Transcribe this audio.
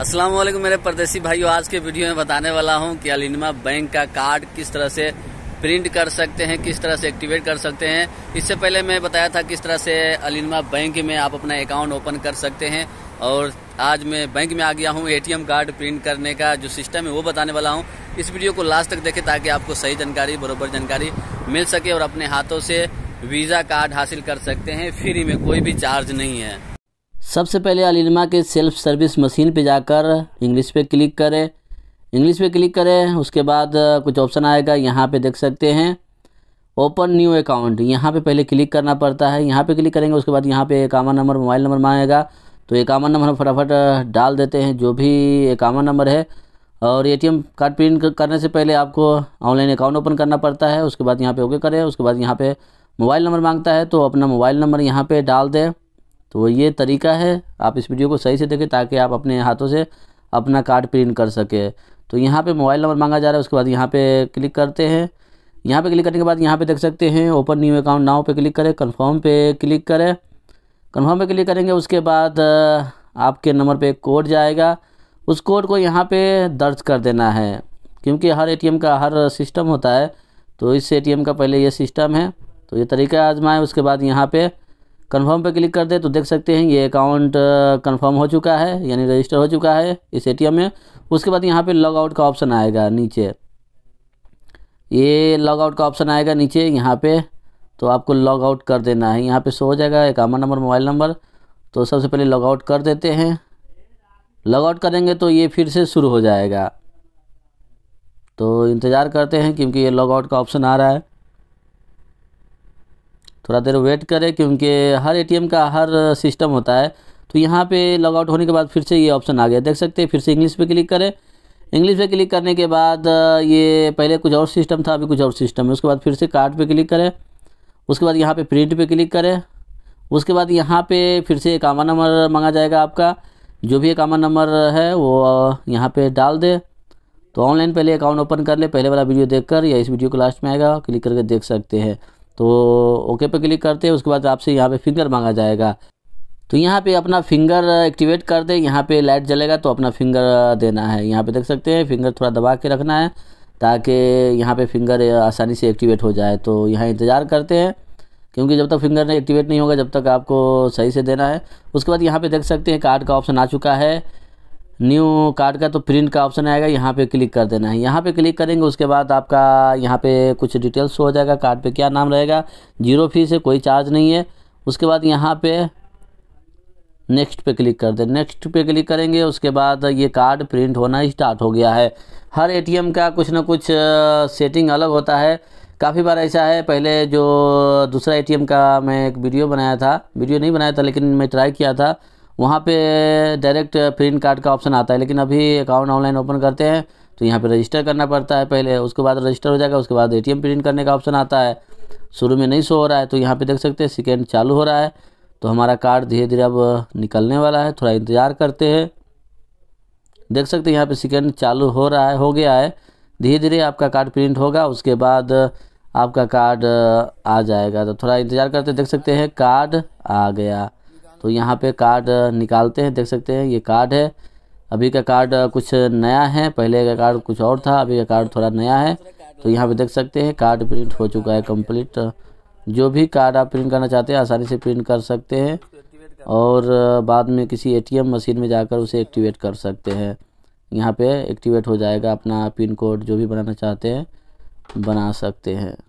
अस्सलाम वालेकुम मेरे परदेसी भाइयों आज के वीडियो में बताने वाला हूं कि अलिनमा बैंक का कार्ड किस तरह से प्रिंट कर सकते हैं किस तरह से एक्टिवेट कर सकते हैं इससे पहले मैं बताया था किस तरह से अलिनमा बैंक में आप अपना अकाउंट ओपन कर सकते हैं और आज मैं बैंक में आ गया हूं एटीएम कार्ड प्रिंट करने का जो सिस्टम है वो बताने वाला हूँ इस वीडियो को लास्ट तक देखें ताकि आपको सही जानकारी बरबर जानकारी मिल सके और अपने हाथों से वीज़ा कार्ड हासिल कर सकते हैं फ्री में कोई भी चार्ज नहीं है सबसे पहले अलिमा के सेल्फ सर्विस मशीन पे जाकर इंग्लिश पे क्लिक करें इंग्लिश पे क्लिक करें उसके बाद कुछ ऑप्शन आएगा यहाँ पे देख सकते हैं ओपन न्यू अकाउंट यहाँ पे पहले क्लिक करना पड़ता है यहाँ पे क्लिक करेंगे उसके बाद यहाँ पे एकावन नंबर मोबाइल नंबर मांगेगा तो एकावन नंबर हम फटाफट डाल देते हैं जो भी एकावन नंबर है और ए कार्ड प्रिंट करने से पहले आपको ऑनलाइन अकाउंट ओपन करना पड़ता है उसके बाद यहाँ पर ओके करें उसके बाद यहाँ पर मोबाइल नंबर मांगता है तो अपना मोबाइल नंबर यहाँ पर डाल दें तो ये तरीका है आप इस वीडियो को सही से देखें ताकि आप अपने हाथों से अपना कार्ड प्रिंट कर सके तो यहाँ पे मोबाइल नंबर मांगा जा रहा है उसके बाद यहाँ पे क्लिक करते हैं यहाँ पे क्लिक करने के बाद यहाँ पे देख सकते हैं ओपन न्यू अकाउंट नाव पे क्लिक करें कन्फर्म पे क्लिक करें कन्फर्म पे क्लिक करेंगे उसके बाद आपके नंबर पे कोड जाएगा उस कोड को यहाँ पे दर्ज कर देना है क्योंकि हर ए का हर सिस्टम होता है तो इस ए का पहले ये सिस्टम है तो ये तरीका आजमाएँ उसके बाद यहाँ पर कन्फर्म पे क्लिक कर दे तो देख सकते हैं ये अकाउंट कन्फर्म हो चुका है यानी रजिस्टर हो चुका है इस ए में उसके बाद यहाँ पर लॉग आउट का ऑप्शन आएगा नीचे ये लॉग आउट का ऑप्शन आएगा नीचे यहाँ पे तो आपको लॉग आउट कर देना है यहाँ पे शो हो जाएगा इक्यावन नंबर मोबाइल नंबर तो सबसे पहले लॉग आउट कर देते हैं लॉग आउट करेंगे तो ये फिर से शुरू हो जाएगा तो इंतज़ार करते हैं क्योंकि ये लॉग आउट का ऑप्शन आ रहा है थोड़ा देर वेट करें क्योंकि हर एटीएम का हर सिस्टम होता है तो यहाँ पे लॉगआउट होने के बाद फिर से ये ऑप्शन आ गया देख सकते हैं फिर से इंग्लिश पे क्लिक करें इंग्लिश पे क्लिक करने के बाद ये पहले कुछ और सिस्टम था अभी कुछ और सिस्टम है उसके बाद फिर से कार्ड पे क्लिक करें उसके बाद यहाँ पे प्रिंट पे क्लिक करें उसके बाद यहाँ पे फिर से एकावा नंबर मांगा जाएगा आपका जो भी एकावा नंबर है वो यहाँ पे डाल दे तो ऑनलाइन पहले अकाउंट ओपन कर ले पहले वाला वीडियो देखकर या इस वीडियो को लास्ट में आएगा क्लिक करके देख सकते हैं तो ओके पे क्लिक करते हैं उसके बाद आपसे यहाँ पे फिंगर मांगा जाएगा तो यहाँ पे अपना फिंगर एक्टिवेट कर दे यहाँ पे लाइट जलेगा तो अपना फिंगर देना है यहाँ पे देख सकते हैं फिंगर थोड़ा दबा के रखना है ताकि यहाँ पे फिंगर आसानी से एक्टिवेट हो जाए तो यहाँ इंतज़ार करते हैं क्योंकि जब तक फिंगर एक्टिवेट नहीं होगा जब तक आपको सही से देना है उसके बाद यहाँ पर देख सकते हैं कार्ड का ऑप्शन आ चुका है न्यू कार्ड का तो प्रिंट का ऑप्शन आएगा यहाँ पे क्लिक कर देना है यहाँ पे क्लिक करेंगे उसके बाद आपका यहाँ पे कुछ डिटेल्स हो जाएगा कार्ड पे क्या नाम रहेगा जीरो फीस है कोई चार्ज नहीं है उसके बाद यहाँ पे नेक्स्ट पे क्लिक कर दें नेक्स्ट पे क्लिक करेंगे उसके बाद ये कार्ड प्रिंट होना स्टार्ट हो गया है हर ए का कुछ ना कुछ सेटिंग अलग होता है काफ़ी बार ऐसा है पहले जो दूसरा ए का मैं एक वीडियो बनाया था वीडियो नहीं बनाया था लेकिन मैं ट्राई किया था वहाँ पे डायरेक्ट प्रिंट कार्ड का ऑप्शन आता है लेकिन अभी अकाउंट ऑनलाइन ओपन करते हैं तो यहाँ पे रजिस्टर करना पड़ता है पहले उसके बाद रजिस्टर हो जाएगा उसके बाद एटीएम प्रिंट करने का ऑप्शन आता है शुरू में नहीं शो हो रहा है तो यहाँ पे देख सकते हैं सेकेंड चालू हो रहा है तो हमारा कार्ड धीरे धीरे अब निकलने वाला है थोड़ा इंतज़ार करते हैं देख सकते हैं यहाँ पे सेकेंड चालू हो रहा है हो गया है धीरे धीरे आपका कार्ड प्रिंट होगा उसके बाद आपका कार्ड आ जाएगा तो थोड़ा इंतज़ार करते देख सकते हैं कार्ड आ गया तो यहाँ पे कार्ड निकालते हैं देख सकते हैं ये कार्ड है अभी का कार्ड कुछ नया है पहले का कार्ड कुछ और था अभी का कार्ड थोड़ा नया है तो यहाँ पे देख सकते हैं कार्ड प्रिंट हो चुका है कंप्लीट जो भी कार्ड आप प्रिंट करना चाहते हैं आसानी से प्रिंट कर सकते हैं और बाद में किसी ए मशीन में जाकर उसे एक्टिवेट कर सकते हैं यहाँ पर एक्टिवेट हो जाएगा अपना पिन कोड जो भी बनाना चाहते हैं बना सकते हैं